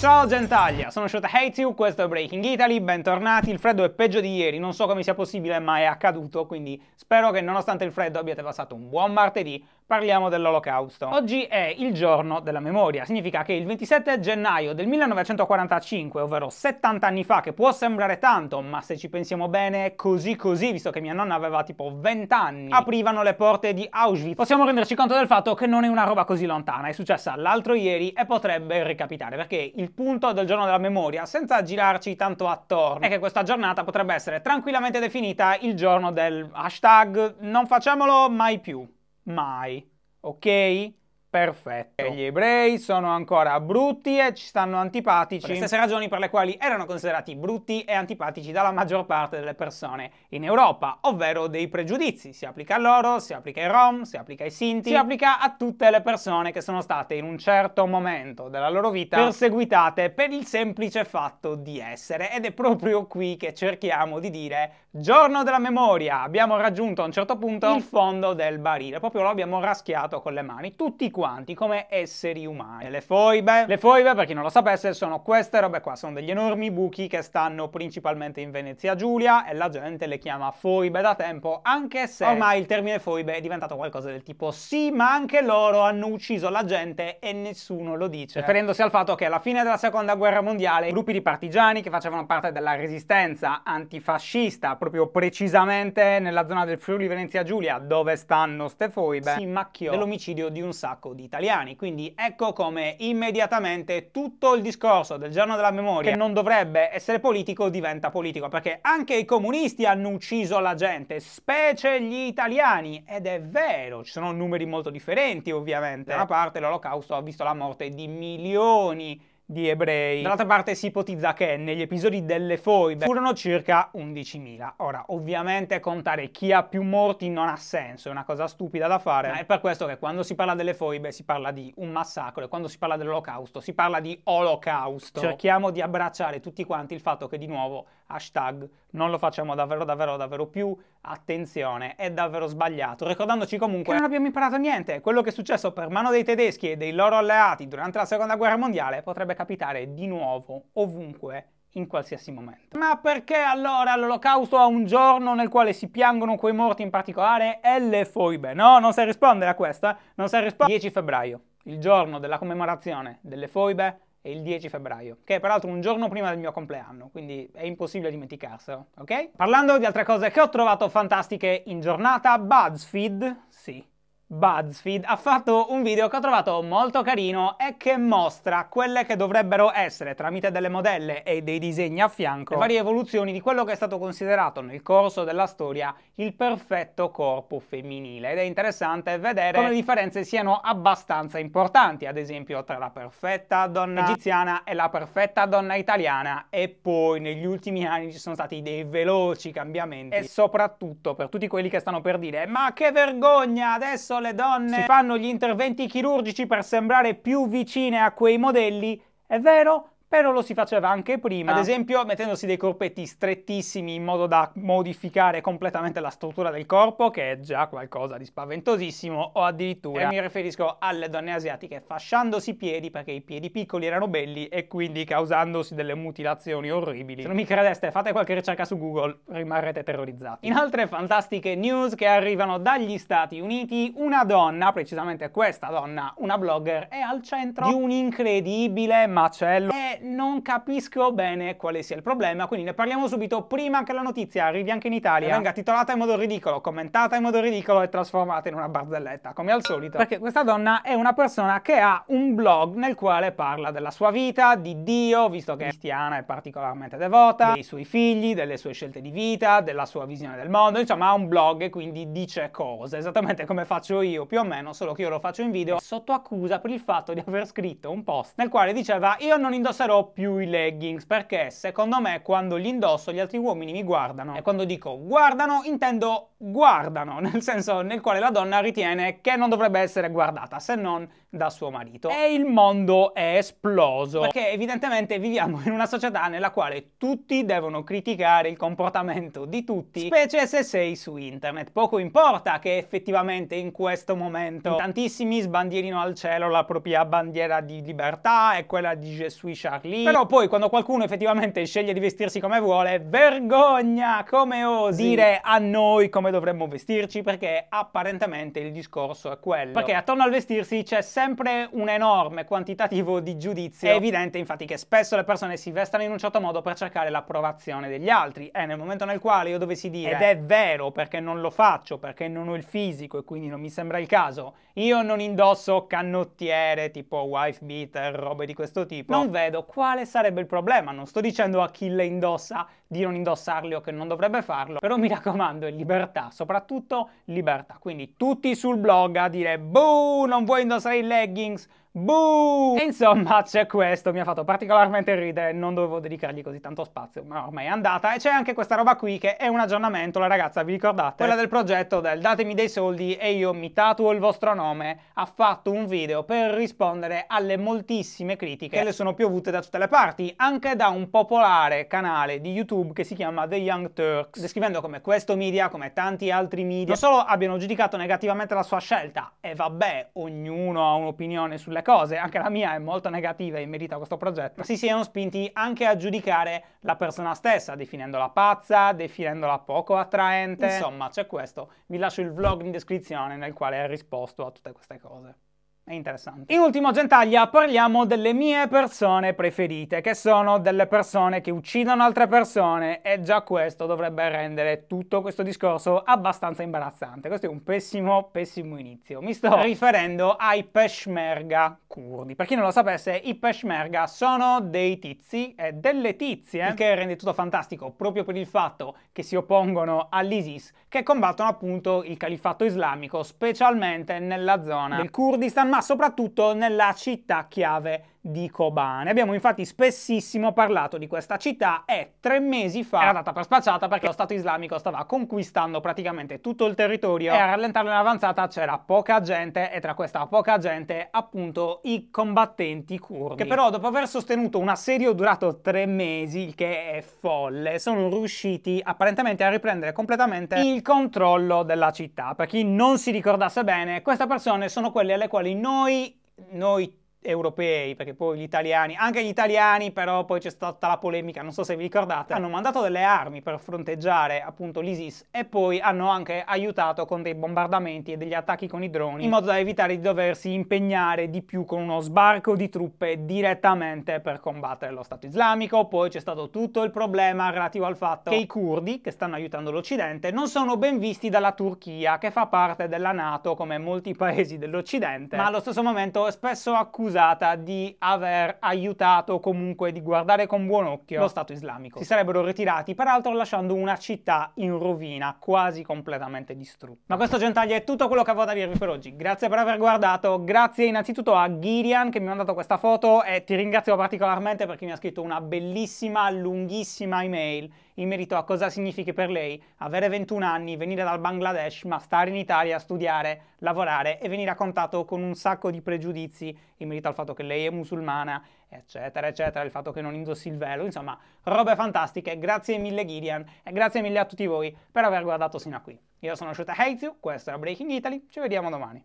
Ciao Gentaglia, sono Shota Hate You, questo è Breaking Italy, bentornati. Il freddo è peggio di ieri, non so come sia possibile, ma è accaduto, quindi spero che nonostante il freddo abbiate passato un buon martedì, parliamo dell'Olocausto. Oggi è il giorno della memoria, significa che il 27 gennaio del 1945, ovvero 70 anni fa, che può sembrare tanto, ma se ci pensiamo bene, così così, visto che mia nonna aveva tipo 20 anni, aprivano le porte di Auschwitz. Possiamo renderci conto del fatto che non è una roba così lontana, è successa l'altro ieri e potrebbe ricapitare, perché il punto del giorno della memoria, senza girarci tanto attorno, è che questa giornata potrebbe essere tranquillamente definita il giorno del hashtag non facciamolo mai più mai, ok? Perfetto. E Gli ebrei sono ancora brutti e ci stanno antipatici. Per le stesse ragioni per le quali erano considerati brutti e antipatici dalla maggior parte delle persone in Europa, ovvero dei pregiudizi. Si applica a loro, si applica ai Rom, si applica ai Sinti, si applica a tutte le persone che sono state in un certo momento della loro vita perseguitate per il semplice fatto di essere. Ed è proprio qui che cerchiamo di dire giorno della memoria. Abbiamo raggiunto a un certo punto il fondo del barile, proprio lo abbiamo raschiato con le mani. Tutti quanti come esseri umani. E le foibe? Le foibe, per chi non lo sapesse, sono queste robe qua, sono degli enormi buchi che stanno principalmente in Venezia Giulia e la gente le chiama foibe da tempo, anche se ormai il termine foibe è diventato qualcosa del tipo sì, ma anche loro hanno ucciso la gente e nessuno lo dice, riferendosi al fatto che alla fine della seconda guerra mondiale gruppi di partigiani che facevano parte della resistenza antifascista, proprio precisamente nella zona del Friuli Venezia Giulia, dove stanno ste foibe, si macchiò dell'omicidio di un sacco sacco di italiani. Quindi ecco come immediatamente tutto il discorso del giorno della memoria, che non dovrebbe essere politico, diventa politico, perché anche i comunisti hanno ucciso la gente, specie gli italiani. Ed è vero, ci sono numeri molto differenti ovviamente. Da una parte l'olocausto ha visto la morte di milioni di ebrei. Dall'altra parte si ipotizza che negli episodi delle foibe furono circa 11.000. Ora, ovviamente contare chi ha più morti non ha senso, è una cosa stupida da fare, ma è per questo che quando si parla delle foibe si parla di un massacro e quando si parla dell'olocausto si parla di olocausto. Cerchiamo di abbracciare tutti quanti il fatto che di nuovo hashtag non lo facciamo davvero davvero davvero più, attenzione, è davvero sbagliato, ricordandoci comunque che non abbiamo imparato niente, quello che è successo per mano dei tedeschi e dei loro alleati durante la seconda guerra mondiale potrebbe capitare di nuovo ovunque in qualsiasi momento. Ma perché allora l'olocausto ha un giorno nel quale si piangono quei morti in particolare e le foibe? No, non sai rispondere a questa, non sai rispondere. 10 febbraio, il giorno della commemorazione delle foibe e il 10 febbraio, che è peraltro un giorno prima del mio compleanno, quindi è impossibile dimenticarselo, ok? Parlando di altre cose che ho trovato fantastiche in giornata, BuzzFeed, sì, BuzzFeed ha fatto un video che ho trovato molto carino e che mostra quelle che dovrebbero essere, tramite delle modelle e dei disegni a fianco, le varie evoluzioni di quello che è stato considerato nel corso della storia il perfetto corpo femminile. Ed è interessante vedere come le differenze siano abbastanza importanti, ad esempio tra la perfetta donna egiziana e la perfetta donna italiana. E poi negli ultimi anni ci sono stati dei veloci cambiamenti e soprattutto per tutti quelli che stanno per dire ma che vergogna adesso le donne fanno gli interventi chirurgici per sembrare più vicine a quei modelli, è vero, però lo si faceva anche prima, ad esempio mettendosi dei corpetti strettissimi in modo da modificare completamente la struttura del corpo, che è già qualcosa di spaventosissimo, o addirittura, e mi riferisco alle donne asiatiche, fasciandosi i piedi perché i piedi piccoli erano belli e quindi causandosi delle mutilazioni orribili. Se non mi credeste, fate qualche ricerca su Google, rimarrete terrorizzati. In altre fantastiche news che arrivano dagli Stati Uniti, una donna, precisamente questa donna, una blogger, è al centro di un incredibile macello. È non capisco bene quale sia il problema, quindi ne parliamo subito prima che la notizia arrivi anche in Italia e venga titolata in modo ridicolo, commentata in modo ridicolo e trasformata in una barzelletta, come al solito. Perché questa donna è una persona che ha un blog nel quale parla della sua vita, di Dio, visto che è cristiana e particolarmente devota, dei suoi figli, delle sue scelte di vita, della sua visione del mondo, insomma ha un blog e quindi dice cose, esattamente come faccio io più o meno, solo che io lo faccio in video, sotto accusa per il fatto di aver scritto un post nel quale diceva io non indosserò indosserò più i leggings perché secondo me quando li indosso gli altri uomini mi guardano e quando dico guardano intendo guardano, nel senso nel quale la donna ritiene che non dovrebbe essere guardata se non da suo marito. E il mondo è esploso, perché evidentemente viviamo in una società nella quale tutti devono criticare il comportamento di tutti, specie se sei su internet. Poco importa che effettivamente in questo momento tantissimi sbandierino al cielo la propria bandiera di libertà e quella di Gesù Charlie, però poi quando qualcuno effettivamente sceglie di vestirsi come vuole, vergogna, come osi dire a noi come dovremmo vestirci, perché apparentemente il discorso è quello. Perché attorno al vestirsi c'è sempre sempre un'enorme quantitativo di giudizio. È evidente infatti che spesso le persone si vestono in un certo modo per cercare l'approvazione degli altri e nel momento nel quale io dovessi dire ed è vero perché non lo faccio, perché non ho il fisico e quindi non mi sembra il caso, io non indosso canottiere tipo wife beater, robe di questo tipo, non vedo quale sarebbe il problema, non sto dicendo a chi le indossa di non indossarli o che non dovrebbe farlo, però mi raccomando è libertà, soprattutto libertà, quindi tutti sul blog a dire boh, non vuoi indossare il leggings Boo! insomma c'è questo, mi ha fatto particolarmente ridere, non dovevo dedicargli così tanto spazio, ma ormai è andata. E c'è anche questa roba qui che è un aggiornamento, la ragazza, vi ricordate? Quella del progetto del datemi dei soldi e io mi tatuo il vostro nome, ha fatto un video per rispondere alle moltissime critiche che le sono piovute da tutte le parti, anche da un popolare canale di YouTube che si chiama The Young Turks, descrivendo come questo media, come tanti altri media, non solo abbiano giudicato negativamente la sua scelta, e vabbè, ognuno ha un'opinione sulle le cose, anche la mia è molto negativa in merito a questo progetto, si siano spinti anche a giudicare la persona stessa, definendola pazza, definendola poco attraente. Insomma, c'è questo. Vi lascio il vlog in descrizione nel quale ho risposto a tutte queste cose è interessante. In ultimo Gentaglia parliamo delle mie persone preferite, che sono delle persone che uccidono altre persone e già questo dovrebbe rendere tutto questo discorso abbastanza imbarazzante. Questo è un pessimo, pessimo inizio. Mi sto riferendo ai peshmerga curdi. Per chi non lo sapesse, i peshmerga sono dei tizi e delle tizie, il che rende tutto fantastico proprio per il fatto che si oppongono all'ISIS, che combattono appunto il califfato islamico, specialmente nella zona del Kurdistan, ma soprattutto nella città chiave di Kobane. Abbiamo infatti spessissimo parlato di questa città e tre mesi fa era data per spacciata perché lo Stato islamico stava conquistando praticamente tutto il territorio e a rallentarlo in avanzata c'era poca gente e tra questa poca gente appunto i combattenti curdi che però dopo aver sostenuto un assedio durato tre mesi, il che è folle, sono riusciti apparentemente a riprendere completamente il controllo della città. Per chi non si ricordasse bene, queste persone sono quelle alle quali noi noi europei, perché poi gli italiani, anche gli italiani però poi c'è stata la polemica, non so se vi ricordate, hanno mandato delle armi per fronteggiare appunto l'ISIS e poi hanno anche aiutato con dei bombardamenti e degli attacchi con i droni, in modo da evitare di doversi impegnare di più con uno sbarco di truppe direttamente per combattere lo Stato islamico, poi c'è stato tutto il problema relativo al fatto che i curdi, che stanno aiutando l'Occidente, non sono ben visti dalla Turchia, che fa parte della Nato come molti paesi dell'Occidente, ma allo stesso momento spesso accusano accusata di aver aiutato comunque di guardare con buon occhio lo Stato islamico. Si sarebbero ritirati, peraltro lasciando una città in rovina, quasi completamente distrutta. Ma questo gentaglia è tutto quello che avevo da dirvi per oggi. Grazie per aver guardato, grazie innanzitutto a Girian che mi ha mandato questa foto e ti ringrazio particolarmente perché mi ha scritto una bellissima, lunghissima email in merito a cosa significhi per lei avere 21 anni, venire dal Bangladesh, ma stare in Italia, a studiare, lavorare e venire a contatto con un sacco di pregiudizi in merito al fatto che lei è musulmana, eccetera, eccetera, il fatto che non indossi il velo, insomma, robe fantastiche. Grazie mille Gideon e grazie mille a tutti voi per aver guardato sino a qui. Io sono Shuta Heizu, questo era Breaking Italy, ci vediamo domani.